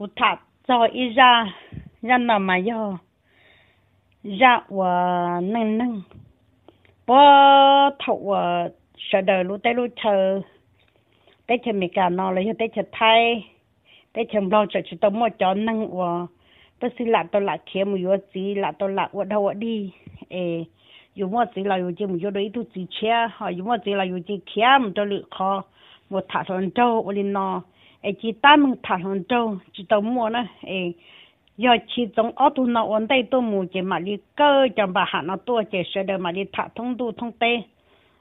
我他早一让让那么要让我弄弄，我头我舍得路带路车，带车没干闹了，又带车太，带车老着去都莫叫弄我，不是拉到拉钱没有子，拉到拉我到我的，哎，有么子了有就没有了，一肚子钱哈，有么子了有就钱没得了哈，我他说走我的呢。诶，其他们太阳州，直到么呢？诶，要其中二度那จ带都木节嘛，你各讲把喊那多解释的嘛，你า通都通得，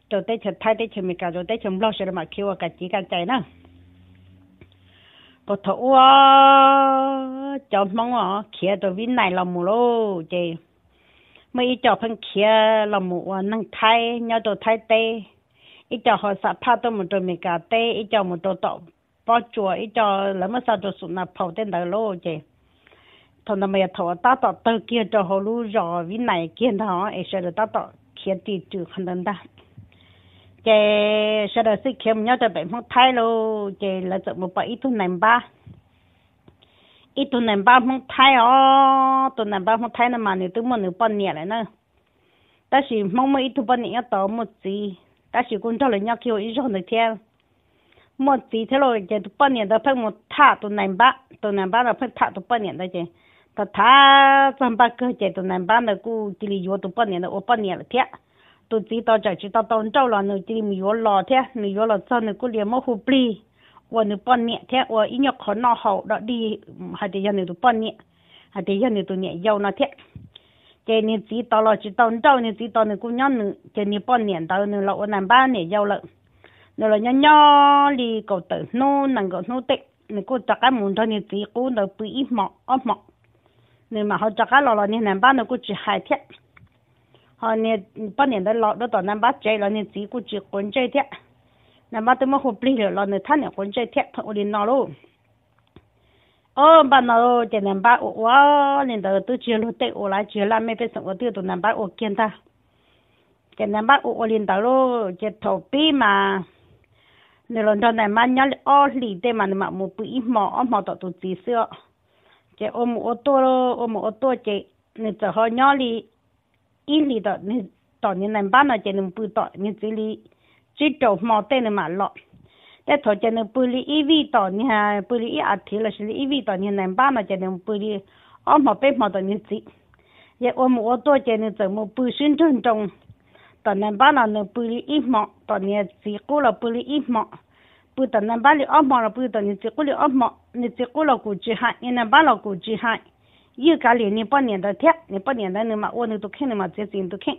就得去他得去没搞，就得去老师的嘛，给我个几个在呢。ก็ถือว่าจอมมองอ๋เขียตัววินัยเราหมู่โลเจไม่จอเพงเขียเราหม่ว่านั่งไทยเนี่ตัวไทยเตอีจอหอสัพพะตัวมู่ตัวเมกาเตอีจอหมู่ตัวตอ bỏ chùa ít cho lắm sao cho sụn là phẩu tên đầu lô chứ thằng nó mày thọ ta tọ tơ kia cho hồ lú rò vì này kia đó ấy sẽ được ta tọ kia tì trừ khăn đơn ta chứ sẽ được sự kiếm nhau cho bệnh phong thái lô chứ là chợ một bảy ít thu nằm ba ít thu nằm ba phong thái ó thu nằm ba phong thái nó mà nếu tôi muốn nếu bao nhiêu lại nữa ta chỉ mong mấy ít thu bao nhiêu tao một gì ta chỉ cũng cho lời nhau kêu ít rồi được theo 莫地铁路就半年的，他莫他都难办，都难办了，他他都半年的就，他他咱把个就都难办的，古这里药都半年的，我半年了天，都知道就知道当早了，你这里没有老天，没有了早你古连么胡不哩，我你半年天，我一年可闹好了，你还得让你都半年，还得让你都年要那天。cái này chỉ tao lo chỉ tao trâu này chỉ tao này cũng nhớ nữa cái này bao nhiêu tao nữa là ôn làm ba này giàu lợn nó là nhỏ nhỏ đi cổ tử nô nàng cổ nô tệ nên cô chắc cái muốn thôi nên chỉ cô nó bị ít mọ ớt mọ nên mà họ chắc cái lọ lọ nên nàng ba nó cô chỉ hai thiết họ nên ba nên đó lọ đó tao nàng ba chơi lọ nên chỉ cô chỉ cuốn chơi thiết nàng ba tôi mới hụp li rồi lọ nên thằng này cuốn chơi thiết thôi ôi nó luôn ô bà nó chỉ nàng ba ô wow nên đó tôi chơi lọ tệ ô lại chơi làm mấy cái sự ô tiêu tụi nàng ba ô kiên ta chỉ nàng ba ô liên tao luôn chỉ thầu pi mà nên lần đó này mang nhớ ở lì thế mà mà một bữa mỏ ở mỏ tọt tụt tí xưa chị ôm ô tô rồi ôm ô tô chị nên giờ họ nhớ lì ít lì đó nên tọt như này bán là chị nè bự tọt như chỉ lì chỉ trâu mỏ thế nên mà lọ thế thôi chị nên bự lì ít vị đó, nè bự lì ít thì là chỉ lì ít vị đó nên này bán là chị nè bự lì ở mỏ bên mỏ tọt nên chỉ vậy ôm ô tô chị nên giờ một bự sinh trân trọng 到南半拉，南半里一忙；到南再过了半里一忙，北到南半里二忙了，北到你再过了二忙，你再过了过去喊，你南半了过去喊，又隔两年半年的天，你年半年的嘛，我能都看了嘛，在村都看，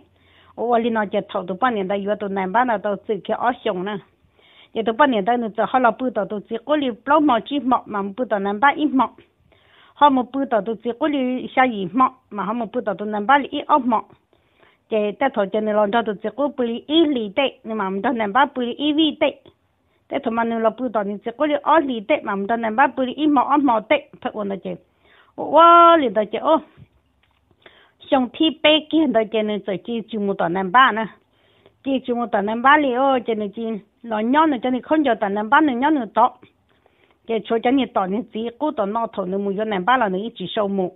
我话里那家头都半年的，月都南半拉都走开二乡了，你都半年的你走好了，北到都再过了六毛几毛，南北到南半一毛，好么北到都再过了下一毛，嘛好么北到都南半里一二毛。chế ta thọ chế này lòng cho được chế cố bự ý lý tệ mà mình cho nên ba bự ý vi tệ thế mà nên là bự đó nên chế cố lý ở mà mình cho nên ba bự ý mỏ mỏ tệ phải ổn đó chế wow lý đó chế ô xong thi kia đó chế nên chế chỉ chung một tuần nên ba nữa chỉ chung một tuần nên ba ô chế nên chỉ lòng nhau nữa cho nên không cho tuần nên ba nữa nhau nữa đó chế cho cho nên tuần chỉ cố tuần nọ thọ nên muốn cho nên ba là nên chỉ sâu mù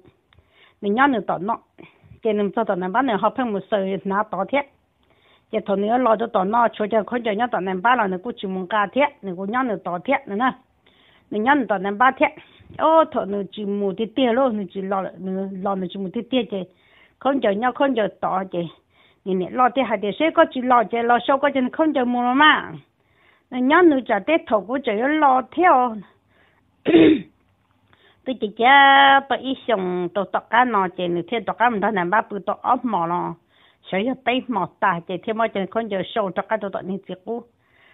nên nhau nữa nọ cái nằm cho tao nằm bán này họ phải một sự nã tỏ thế cái thằng nữa lo cho tao nó cho cho con cho nhau tao nằm bán là nó cũng chịu mong cá thế nó cũng nhau nó tỏ thế nữa nè nó nhau tao nằm bán thế ô thằng nó chỉ một tí tiền luôn nó chỉ lo nó lo nó chỉ một tí tiền chứ con cho nhau con cho tỏ chứ nhìn này lo hay thế sẽ có chỉ lo chứ lo sau có chứ con cho mua mà nó nhau nó trả tết thầu của chỉ lo theo tôi chỉ cho tôi ít xong tôi tọt cá nọ chơi nửa thiên tọt cá mình thôi nè ba bự tọt ốp mỏ nọ sở hữu tay mỏ ta chỉ thiên mỏ chỉ con giờ sâu tọt cá tôi tọt nè chỉ cú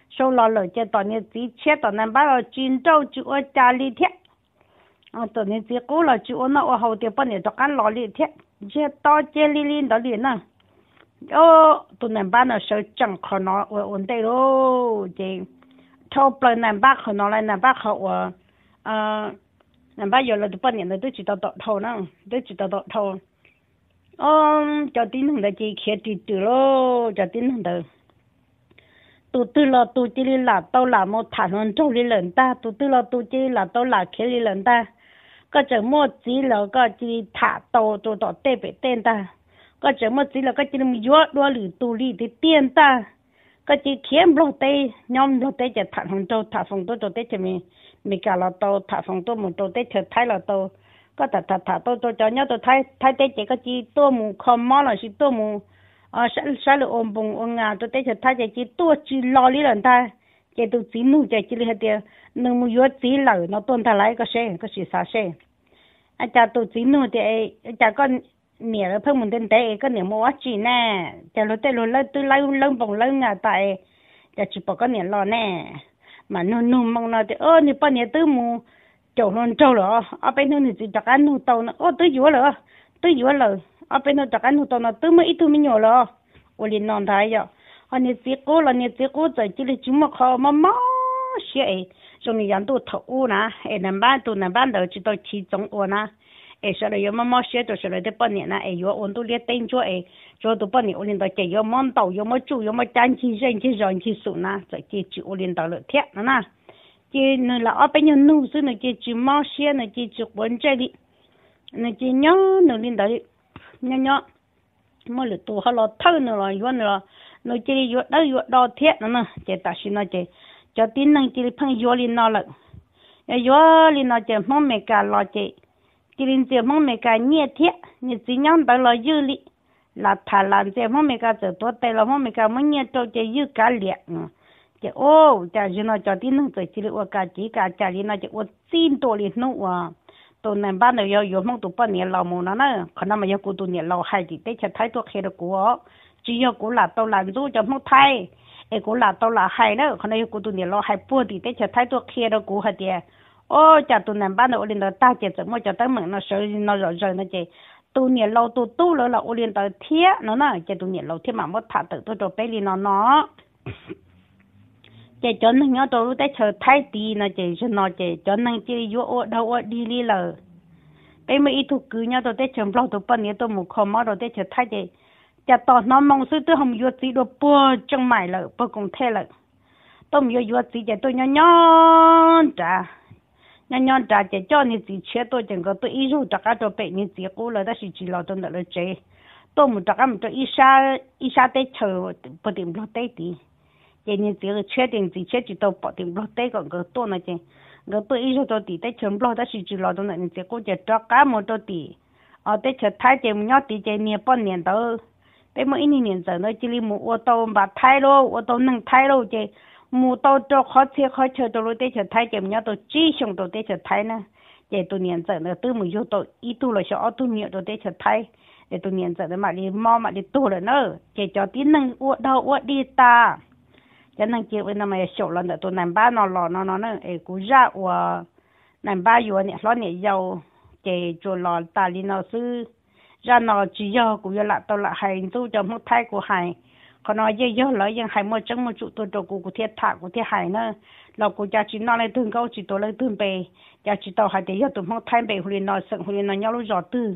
sâu lò lợn chỉ tọt nè chỉ chết tọt nè ba rồi chín trâu chữ ở cha li thiết à tọt nè chỉ cú là chữ ở nó ở hậu tiền bên nè tọt cá lò li thiết chỉ to chỉ li li đó liền nè à. ô tụi nè ba nó sợ chẳng khó nó ở ổn đây rồi chơi thâu bờ nè ba khó nó lại nè ba khó ở ờ, làm bao giờ là tụi bạn nhận được tôi chỉ tao tọt thầu nào tôi chỉ tao tọt thầu ông cho tin kia từ từ lo cho tin thằng đại tụi tôi là là tao là một thằng hơn trong lý lần ta tụi tôi là tụi chỉ là tao là kia lý lần ta có chỉ một chỉ là có chỉ thả tàu tụi tọt tê bể tên ta có chỉ chỉ là có chỉ là mình yếu đua lử tụi lì thì ta chỉ kiếm lông tê nhóm lông tê chỉ thả phòng tô thả phòng tô tô tê chỉ mi mi cả là tô thả phòng tô một tô tê chỉ thay là tô có thả thả thả tô tô cho nhau tô thay thay tê chỉ có chỉ tô mu không mò là chỉ tô mu à ờ, sẽ sẽ là ôm bùng ôm ngà tô tê chỉ thay chỉ chỉ tô chỉ lo lý lần ta chỉ tô chỉ nu chỉ chỉ lý hết tiền nương mu yếu chỉ lở nó tôn thả lại có xe có gì xa xe anh cha tô chỉ nu thì anh cha con nè nó phong mình tên tệ có nè mua chỉ nè chờ lúc tê lúc lâu tôi lâu lâu bồng lâu ngà tại chờ chỉ bỏ có nè lo nè mà nu nu mong nó thì ơ nè bao nè tư mù chỗ luôn chỗ rồi ở bên นู่น thì chắc ăn nu tàu nó ơ tôi vừa rồi tôi vừa rồi ở bên nó chắc ăn nu tàu nó tôi mới ít tôi mới nhỏ rồi ôi liền non rồi anh nè chỉ cố là nè chỉ cố giờ chỉ là chúng mà khó mà mà xịt rồi nè dán tôi thấu nè em chỉ tôi chỉ chống ổn nè 哎，说了有么么学着说了这半年了，哎哟，我都连等着哎，说都半年我领导这要忙到，要么做，要么干起人去人去手呢，在这就我领导了天了呐，这那了二百年农村呢，这就忙些呢，这就混这里，那这娘那领导的娘娘，么了多好了头呢了，远了，那这里越到越到天了呢，这但是呢这，叫丁能这里碰越里那了，越里那这忙没干了这。chỉ linh chế mong mẹ cả nhiệt thiết nhiệt chỉ nhang tới lo dư lị là thà làm chế mong mẹ cả giờ tốt tay là mong mẹ cả muốn nhiệt trâu chế cả liệt chế ô chả dư nó cho tin nông tới chỉ lị cả chỉ cả chả lị nó chế ô tin tổ lị nó à tổ này ban đầu yêu yêu mong tụ bao nó nữa còn mà yêu cô tụ nhiêu thì tết chả thấy tôi khi được của chỉ yêu cô là tao làm cho mong thay ai cô là tao là hay nữa còn yêu cô tụ nhiêu lâu hay buồn thì tết chả thấy tôi khi được của hết tiệt ô chả tụi nàng bán nó lên đó ta chỉ chỉ mua cho tao mừng rồi rồi nó chỉ tụi nhà lâu tụi tu rồi là ô lên nó nè chỉ tụi nhà lâu thiết mà mất thả tự cho bé lên nó chỉ cho nên nhớ tôi lúc đấy thay tì nó chỉ cho nó chỉ cho nên chỉ vô ô đâu ô đi đi là bé mới ít thuộc cứ nhớ tôi đấy chờ bao tụi bên nhà tôi một khó thay chỉ chỉ tao nó mong suy tôi không vô gì đâu bơ trong mày là bơ cũng thế là tôi không vô chỉ tôi nhớ nhớ trả 娘娘，咱家叫你几千多整个，都一万多都被你结过了但是地劳动了了摘，到么多么这一下一下得吃不顶不带的，今年这个确定几前就到不点不带个，我多那点，我百一十多地地全部都是地劳动了你结过就多那么多地，啊，带出太金，尿地今年半年到，别么一年年走那这里我我都把太了，我都弄太了点。mu tao cho khó xe khó chờ tao lối tết trở thái chậm nhau tao chi xong tao tết trở thái nè để tụi niên giờ nữa tư mình vô tao ý tu là cho ở tu niệm tao tết trở thái để tụi niên giờ nữa mà đi mò mà đi tu là nữa để cho tí năng uất đâu uất đi ta cho năng chịu với nó mà sổ lần nữa tụi nam ba nó lò nó nó nó ấy cú ra của nam ba vừa nè lo nè giàu để cho lò ta đi nó sư ra nó chỉ do cũng như là tao là hành tu cho một thai của hành còn nói dễ dỗ lấy những hai mươi trăm một chục tôi đồ cụ cụ thiệt thà cụ thiệt hại nữa là cụ cha chỉ nói lên thương câu chỉ tôi lên thương bề cha chỉ tàu hai tỷ giờ tụi mong thay hồi nói sợ hồi nói nhau lúc rõ tư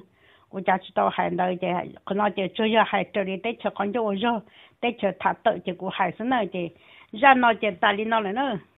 cụ cha chỉ tàu hai đời chị còn nói chị chơi giờ hai trời đi tết chờ con cho ôi giờ tết chờ thả tự chị cụ hai sinh nữa chị ra nói chị ta lại nữa